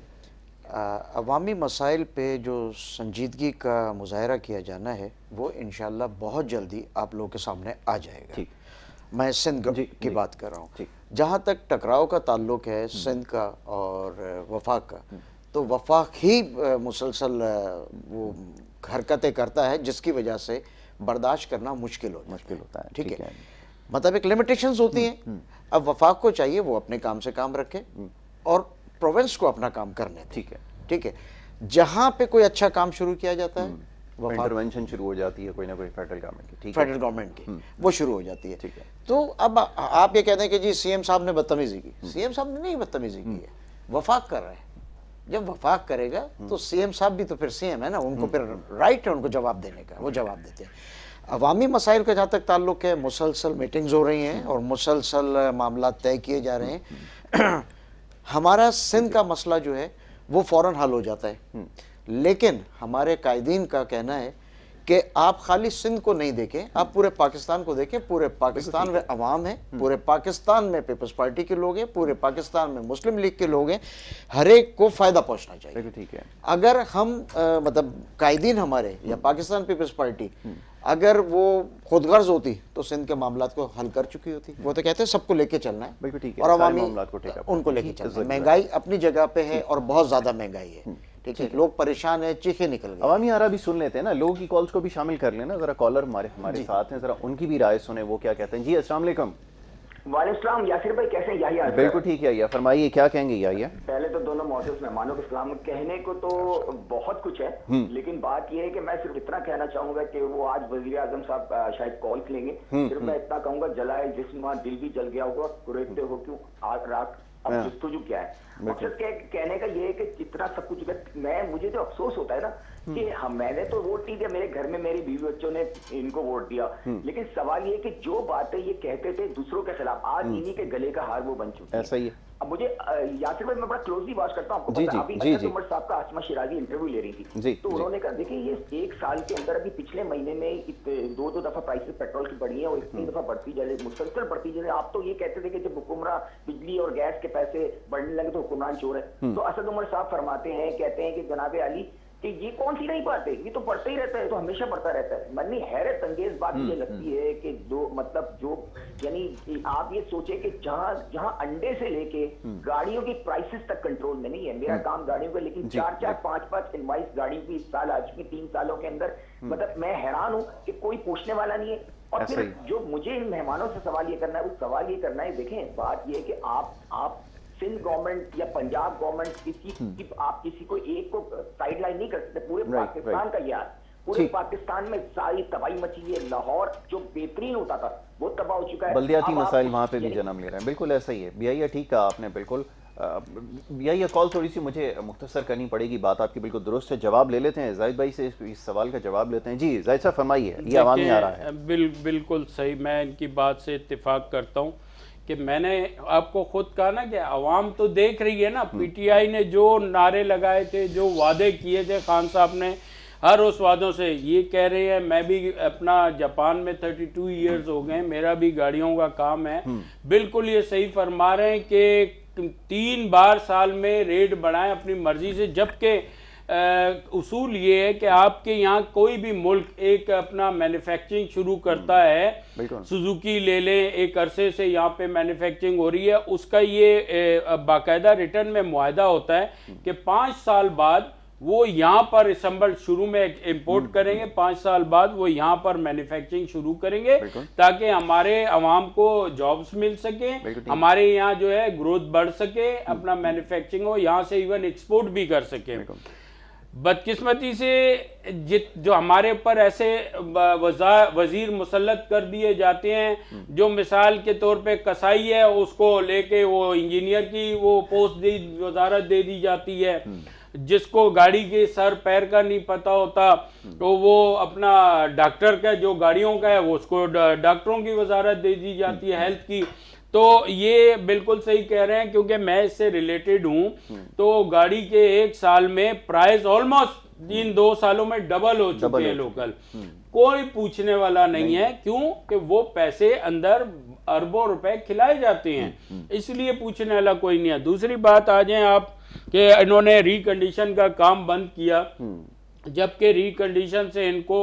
[SPEAKER 3] अवामी मसाइल पे जो संजीदगी का मुजाहरा किया जाना है वो इन बहुत जल्दी आप लोगों के सामने आ जाएगा मैं सिंध की बात कर रहा हूँ जहाँ तक टकराव का ताल्लुक है हम्म। सिंध का और वफाक का हम्म। तो वफाक ही मुसलसल वो हरकतें करता है जिसकी वजह से बर्दाश्त करना मुश्किल हो मुश्किल होता है ठीक है मतलब एक लिमिटेशंस होती हैं हम्म, अब वफाक को चाहिए वो अपने काम से काम रखे और प्रोविंस को अपना काम करने ठीक है ठीक है जहां पे कोई अच्छा काम शुरू किया जाता है इंटरवेंशन हम्म, शुरू हो जाती है कोई ना कोई फेडरल गवर्नमेंट की ठीक फेडरल गवर्नमेंट की हम्म, वो शुरू हो जाती है ठीक है तो अब आप ये कहते हैं कि जी सीएम साहब ने बदतमीजी की सीएम हम्म। साहब ने नहीं बदतमीजी की है वफाक कर रहे हैं जब वफाक करेगा तो सीएम साहब भी तो फिर सीएम है ना उनको फिर राइट है उनको जवाब देने का वो जवाब देते हैं अवामी मसाइल का जहाँ तक ताल्लुक है मुसलसल मीटिंग्स हो रही हैं और मुसलसल मामला तय किए जा रहे हैं हमारा सिंध का मसला जो है वो फ़ौर हल हो जाता है हम्म। लेकिन हमारे कायदीन का कहना है कि आप खाली सिंध को नहीं देखें हम्म। आप पूरे पाकिस्तान को देखें पूरे पाकिस्तान में अवाम है हम्म। पूरे पाकिस्तान में पीपल्स पार्टी के लोग हैं पूरे पाकिस्तान में मुस्लिम लीग के लोग हैं हर एक को फ़ायदा पहुंचना चाहिए ठीक है अगर हम आ, मतलब कायदीन हमारे या पाकिस्तान पीपल्स पार्टी अगर वो खुदगर्ज होती तो सिंध के मामला को हल कर चुकी होती वो तो कहते हैं सबको लेके चलना है बिल्कुल ठीक है और अवामी उनको लेके चलना है महंगाई अपनी जगह पे है और बहुत ज्यादा महंगाई है हम्म, ठीक है लोग परेशान
[SPEAKER 1] है चीखे निकल गए अवामी आरा भी सुन लेते हैं ना लोगों की कॉल्स को भी शामिल कर लेना जरा कॉलर हमारे हमारे साथ हैं जरा उनकी भी राय सुने वो क्या कहते हैं जी असला
[SPEAKER 4] वालेकाम यासिर भाई कैसे बिल्कुल
[SPEAKER 1] ठीक है या फरमाइए क्या कहेंगे याहिया
[SPEAKER 4] पहले तो दोनों मौजूद मेहमानों के सलाम कहने को तो बहुत कुछ है हम्म। लेकिन बात यह है कि मैं सिर्फ इतना कहना चाहूंगा कि वो आज वजीर आजम साहब शायद कॉल लेंगे हम्म, सिर्फ हम्म। मैं इतना कहूंगा जलाए जिसमें दिल भी जल गया होगा कुरेते हो क्यों रात अफसोस हाँ। जो क्या है अफसोस कह, कहने का ये है कि जितना सब कुछ मैं मुझे जो तो अफसोस होता है ना हम्म। कि हम हाँ, मैंने तो वोट नहीं दिया मेरे घर में मेरी बीवी बच्चों ने इनको वोट दिया हम्म। लेकिन सवाल ये कि जो बातें ये कहते थे दूसरों के खिलाफ आज हम्म। इन्हीं के गले का हार वो बन चुके ऐसा ही है अब मुझे यासिर भाई मैं बड़ा क्लोजली वॉच करता हूँ जी, जी, अभी जी, जी. उमर साहब का आसमा शिराजी इंटरव्यू ले रही थी जी, तो उन्होंने कहा देखिए ये एक साल के अंदर अभी पिछले महीने में दो दो दफा प्राइसेस पेट्रोल की बढ़ी है और इतनी हम्म। दफा बढ़ती जा रही मुसलसल बढ़ती जा रही आप तो ये कहते थे कि जब हुकुमरा बिजली और गैस के पैसे बढ़ने लगे तो हुक्मरान चोर है हम्म। तो असद उमर साहब फरमाते हैं कहते हैं कि जनाबे अली कि ये कौन सी नहीं पाते ये तो पढ़ते ही रहता है तो हमेशा पढ़ता रहता है मन में हैरत अंगेज बात मुझे हम्म, हम्म। लगती है कि जो मतलब जो यानी आप ये सोचे कि जहाँ जहाँ अंडे से लेके हम्म। गाड़ियों की प्राइसेस तक कंट्रोल में नहीं है मेरा काम गाड़ियों का लेकिन चार चार पांच पांच इन्वाइस गाड़ियों की इस साल आ चुकी तीन सालों के अंदर मतलब मैं हैरान हूँ कि कोई पूछने वाला नहीं है और फिर जो मुझे इन मेहमानों से सवाल ये करना है वो सवाल ये करना है देखें बात ये है कि आप आप सिंध गवर्नमेंट या पंजाब गवर्नमेंट किसी हम्म। कि आप किसी को एक को साइडलाइन नहीं कर सकते पूरे right, पाकिस्तान right. का यार पूरे पाकिस्तान में सारी तबाही मची है लाहौर जो बेहतरीन होता था वो तबाह हो चुका है बल्दियाती मसाइल वहां पे भी जन्म ले रहे हैं बिल्कुल
[SPEAKER 1] ऐसा ही है भैया ठीक है आपने बिल्कुल या कॉल थोड़ी सी मुझे मुख्तसर करनी पड़ेगी बात आपकी बिल्कुल दुरुस्त है जवाब ले लेते हैं जाहिद भाई से इस सवाल का जवाब लेते हैं जी जाहिद साहब फरमाइए ये आवाज़ नहीं आ रहा
[SPEAKER 2] है बिल बिल्कुल सही मैं इनकी बात से इतफाक़ करता हूँ कि मैंने आपको खुद कहा ना कि आवाम तो देख रही है ना हम्म। पीटीआई ने जो नारे लगाए थे जो वादे किए थे खान साहब ने हर उस वादों से ये कह रहे हैं मैं भी अपना जापान में 32 टू ईयर्स हम्म। हो गए मेरा भी गाड़ियों का काम है हम्म। बिल्कुल ये सही फरमा रहे हैं कि तीन बार साल में रेट बढ़ाएं अपनी मर्जी से जबकि उसूल ये है कि आपके यहाँ कोई भी मुल्क एक अपना मैन्युफैक्चरिंग शुरू करता हम्म, है सुजुकी ले लें एक अरसे से यहाँ पे मैन्युफैक्चरिंग हो रही है उसका ये बाकायदा रिटर्न में मुहिदा होता है हम्म। कि पाँच साल बाद वो यहाँ पर असम्बल शुरू में इम्पोर्ट हम्म, करेंगे पाँच साल बाद वो यहाँ पर मैन्युफैक्चरिंग शुरू करेंगे ताकि हमारे आवाम को जॉब्स मिल सके हमारे यहाँ जो है ग्रोथ बढ़ सके अपना मैन्युफैक्चरिंग हो यहाँ से इवन एक्सपोर्ट भी कर सके बदकिस्मती से जित जो हमारे ऊपर ऐसे वजीर मुसलत कर दिए जाते हैं जो मिसाल के तौर पे कसाई है उसको लेके वो इंजीनियर की वो पोस्ट दी वजारत दे दी जाती है जिसको गाड़ी के सर पैर का नहीं पता होता तो वो अपना डॉक्टर का जो गाड़ियों का है वो उसको डॉक्टरों की वजारत दे दी जाती है हेल्थ की तो ये बिल्कुल सही कह रहे हैं क्योंकि मैं इससे रिलेटेड हूं हम्म। तो गाड़ी के एक साल में प्राइस ऑलमोस्ट इन दो सालों में डबल हो चुके हैं लोकल कोई पूछने वाला नहीं, नहीं। है क्यों कि वो पैसे अंदर अरबों रुपए खिलाए जाते हैं हम्म, हम्म। इसलिए पूछने वाला कोई नहीं है दूसरी बात आ जाए आप कि इन्होंने रिकंडीशन का काम बंद किया जबकि रिकंडीशन से इनको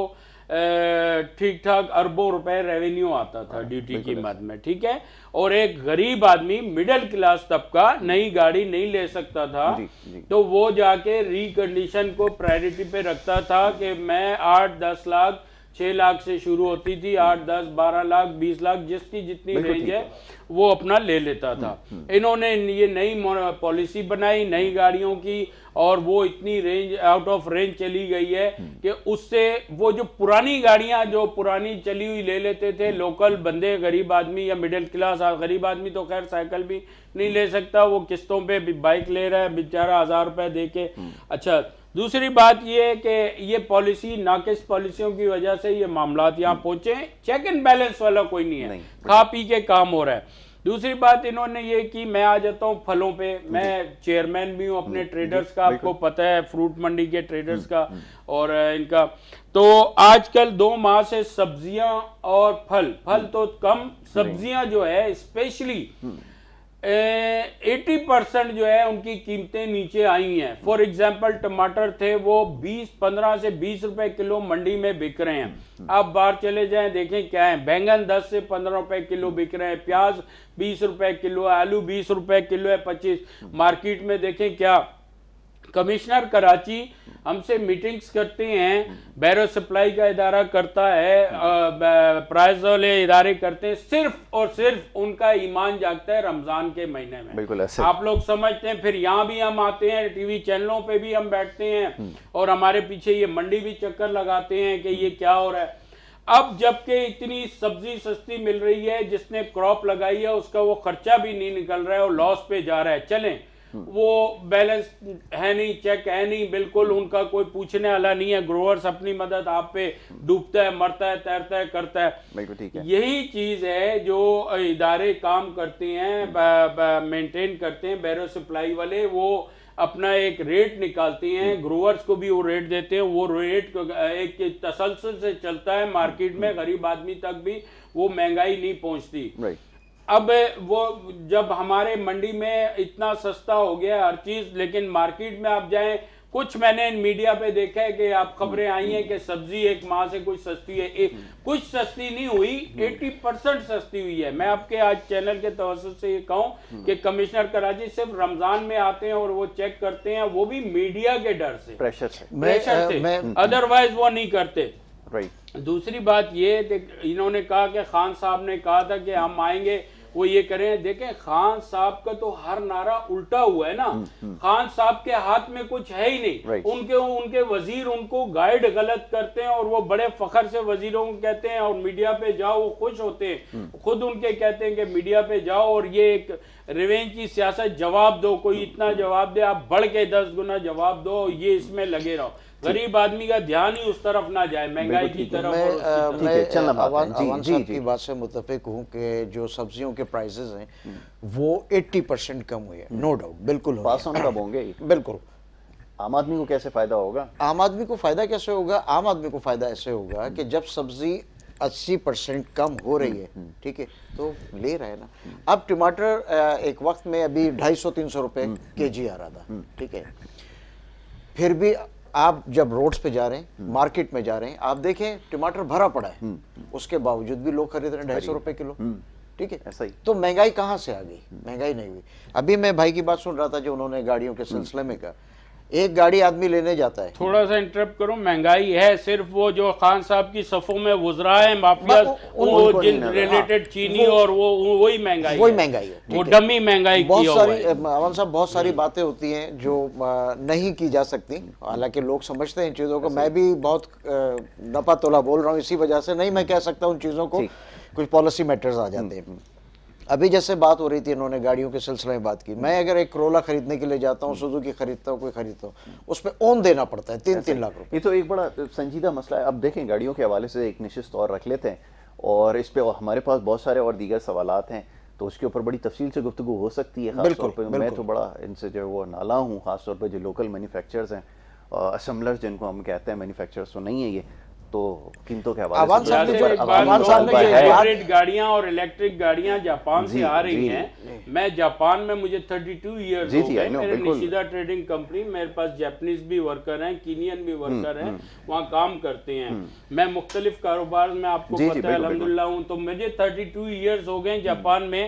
[SPEAKER 2] ठीक ठाक अरबों रुपए रेवेन्यू आता था ड्यूटी हाँ, की मद में ठीक है और एक गरीब आदमी मिडिल क्लास तबका नई गाड़ी नहीं ले सकता था जी, जी। तो वो जाके रिकंडीशन को प्रायोरिटी पे रखता था कि मैं आठ दस लाख छह लाख से शुरू होती थी आठ दस बारह लाख बीस लाख जिसकी जितनी रेंज है वो अपना ले लेता था हम्म, हम्म। इन्होंने ये नई पॉलिसी बनाई नई गाड़ियों की और वो इतनी रेंज आउट ऑफ रेंज चली गई है हम्म। कि उससे वो जो पुरानी गाड़ियां जो पुरानी चली हुई ले लेते थे लोकल बंदे गरीब आदमी या मिडिल क्लास गरीब आदमी तो खैर साइकिल भी नहीं ले सकता वो किस्तों पे बाइक ले रहा है बेचारा हजार रुपए दे के अच्छा दूसरी बात यह है कि ये पॉलिसी नाकिस पॉलिसियों की वजह से ये मामला यहाँ पहुंचे चेक एंड बैलेंस वाला कोई नहीं है नहीं। खा पी के काम हो रहा है दूसरी बात इन्होंने ये कि मैं आ जाता हूँ फलों पे मैं चेयरमैन भी हूँ अपने ट्रेडर्स का आपको पता है फ्रूट मंडी के ट्रेडर्स हम्म, का हम्म। और इनका तो आजकल दो माह से सब्जियां और फल फल हम्म। तो कम सब्जियां जो है स्पेशली एटी परसेंट जो है उनकी कीमतें नीचे आई हैं फॉर एग्जाम्पल टमाटर थे वो बीस पंद्रह से बीस रुपए किलो मंडी में बिक रहे हैं आप बाहर चले जाएं देखें क्या है बैंगन दस से पंद्रह रुपए किलो बिक रहे हैं प्याज बीस रुपए किलो आलू बीस रुपए किलो है पच्चीस मार्केट में देखें क्या कमिश्नर कराची हमसे मीटिंग्स करते हैं बैरो सप्लाई का इदारा करता है प्राइज वाले इदारे करते हैं सिर्फ और सिर्फ उनका ईमान जागता है रमज़ान के महीने में
[SPEAKER 1] बिल्कुल ऐसे आप
[SPEAKER 2] लोग समझते हैं फिर यहाँ भी हम आते हैं टीवी चैनलों पे भी हम बैठते हैं हम्म। और हमारे पीछे ये मंडी भी चक्कर लगाते हैं कि ये क्या हो रहा है अब जबकि इतनी सब्जी सस्ती मिल रही है जिसने क्रॉप लगाई है उसका वो खर्चा भी नहीं निकल रहा है और लॉस पे जा रहा है चलें हम्म। वो बैलेंस है नहीं चेक है नहीं बिल्कुल हम्म। उनका कोई पूछने वाला नहीं है ग्रोवर्स अपनी मदद आप पे हम्म। डूबता है मरता है तैरता है करता है बिल्कुल ठीक है यही चीज है जो इदारे काम करते हैं मेंटेन करते हैं बैरो सप्लाई वाले वो अपना एक रेट निकालती हैं ग्रोवर्स को भी वो रेट देते हैं वो रेट एक तसलसल से चलता है मार्केट में गरीब आदमी तक भी वो महंगाई नहीं पहुंचती अब वो जब हमारे मंडी में इतना सस्ता हो गया हर चीज़ लेकिन मार्केट में आप जाएं कुछ मैंने मीडिया पे देखा है कि आप खबरें आई हैं कि सब्जी एक माह से कुछ सस्ती है एक कुछ सस्ती नहीं हुई 80 परसेंट सस्ती हुई है मैं आपके आज चैनल के तवसत से ये कहूँ कि कमिश्नर कराची सिर्फ रमजान में आते हैं और वो चेक करते हैं वो भी मीडिया के डर से
[SPEAKER 1] प्रेशर से प्रेशर से अदरवाइज
[SPEAKER 2] हम्म। वो नहीं करते दूसरी बात ये इन्होंने कहा कि खान साहब ने कहा था कि हम आएंगे वो ये करें देखें खान साहब का तो हर नारा उल्टा हुआ है ना हम्म, हम्म। खान साहब के हाथ में कुछ है ही नहीं उनके उनके वजीर उनको गाइड गलत करते हैं और वो बड़े फखर से वजीरों को कहते हैं और मीडिया पे जाओ वो खुश होते हैं हम्म। खुद उनके कहते हैं कि मीडिया पे जाओ और ये एक रिवेंज की सियासत जवाब दो कोई इतना जवाब दे आप बढ़ के दस गुना जवाब दो ये इसमें लगे रहो गरीब आदमी का ध्यान ही उस तरफ ना जाए महंगाई की तरफ मैं, तरफ मैं आवान, आवान साहब
[SPEAKER 3] की बात से मुतफिक हूँ कि जो सब्जियों के प्राइसेस हैं हम्म। वो 80 परसेंट कम हुए नो डाउट बिल्कुल पास ऑन कब होंगे बिल्कुल आम आदमी को कैसे फायदा होगा आम आदमी को फायदा कैसे होगा आम आदमी को फायदा ऐसे होगा कि हम्म। जब सब्जी 80 परसेंट कम हो रही हम्म, है ठीक है तो ले रहे हैं ना अब टमाटर एक वक्त में अभी 250-300 रुपए के जी आ रहा था ठीक है फिर भी आप जब रोड्स पे जा रहे हैं हम्म। मार्केट में जा रहे हैं आप देखें टमाटर भरा पड़ा है हम्म। उसके बावजूद भी लोग खरीद रहे हैं ढाई सौ रुपए किलो हम्म। ठीक है ऐसा ही तो महंगाई कहाँ से आ गई महंगाई नहीं हुई अभी मैं भाई की बात सुन रहा था जो उन्होंने गाड़ियों के सिलसिले में कहा एक गाड़ी आदमी लेने जाता है थोड़ा
[SPEAKER 2] सा इंटरप्ट करो महंगाई है सिर्फ वो जो खान साहब की सफों में गुजरा है माफिया वो जिन रिलेटेड हाँ। चीनी और वो वही महंगाई वही महंगाई है वो डमी महंगाई बहुत सारी
[SPEAKER 3] अमन साहब बहुत सारी हम्म। बातें होती हैं जो नहीं की जा सकती हालांकि लोग समझते हैं इन चीज़ों को मैं भी बहुत नपा तोला बोल रहा हूँ इसी वजह से नहीं मैं कह सकता उन चीज़ों को कुछ पॉलिसी मैटर्स आ जाते हैं हम्म। अभी जैसे बात हो रही थी इन्होंने गाड़ियों के सिलसिले में बात की मैं अगर एक करोला खरीदने के लिए जाता हूँ की खरीदता हूँ कोई खरीदता हूँ उस पर ओन देना पड़ता है तीन तीन लाख रुपये ये तो एक बड़ा संजीदा मसला है अब देखें गाड़ियों के हवाले से एक निश्चित तौर रख लेते हैं और इस
[SPEAKER 1] पर हमारे पास बहुत सारे और दीगर सवाल हैं तो उसके ऊपर बड़ी तफसील से गुफ्तु हो सकती है खासतौर पर मैं तो बड़ा इनसे जो है वो नाला हूँ खासतौर पर जो लोकल मैनुफेक्चर हैं असम्बलर्स जिनको हम कहते हैं मैनुफेक्चर तो नहीं है ये तो कीमतों के हवाले तो
[SPEAKER 2] गाड़ियां और इलेक्ट्रिक गाड़ियां जापान से आ रही हैं मैं जापान में मुझे 32 टू ईयर सीधा ट्रेडिंग कंपनी मेरे पास जापानीज भी वर्कर हैं कीनियन भी वर्कर हम्म, हैं हम्म। वहाँ काम करते हैं हम्म। मैं मुख्तलिफ कारोबार में आपको पता है अलहमदुल्ला हूँ तो मुझे थर्टी टू ईयर्स हो गए जापान में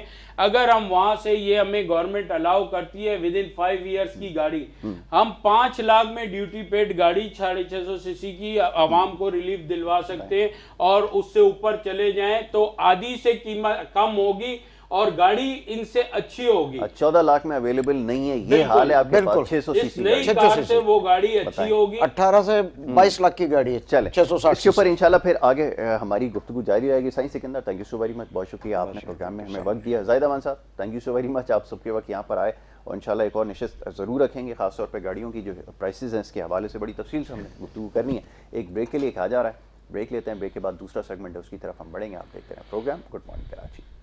[SPEAKER 2] अगर हम वहां से ये हमें गवर्नमेंट अलाउ करती है विद इन फाइव ईयर्स की गाड़ी हम पांच लाख में ड्यूटी पेड गाड़ी साढ़े छह सौ सीसी की आवाम को रिलीफ दिलवा सकते हैं और उससे ऊपर चले जाए तो आधी से कीमत कम होगी और गाड़ी इनसे अच्छी होगी चौदह लाख में
[SPEAKER 1] अवेलेबल नहीं है ये हाल है आपके पास छह सौ सीसी से
[SPEAKER 2] वो गाड़ी अच्छी होगी
[SPEAKER 1] अठारह से हम्म। बाईस लाख की गाड़ी है चले छह सौ साठ ऊपर इंशाल्लाह फिर आगे हमारी गुफ्तु जारी रहेगी साइंस Sikandar thank you so very much बहुत शुक्रिया आपने प्रोग्राम में हमें वक्त दिया जायदा मान साहब thank you so very much आप सबके वक्त यहाँ पर आए और इंशाल्लाह एक और नशस्त ज़रूर रखेंगे खासतौर पर गाड़ियों की जो प्राइसेज हैं इसके हवाले से बड़ी तफसील से हमें गुफ्तु करनी है एक ब्रेक के लिए कहा जा रहा है ब्रेक लेते हैं ब्रेक के बाद दूसरा सेगमेंट है उसकी तरफ हम बढ़ेंगे आप देखते हैं प्रोग्राम गुड मॉर्निंग कराची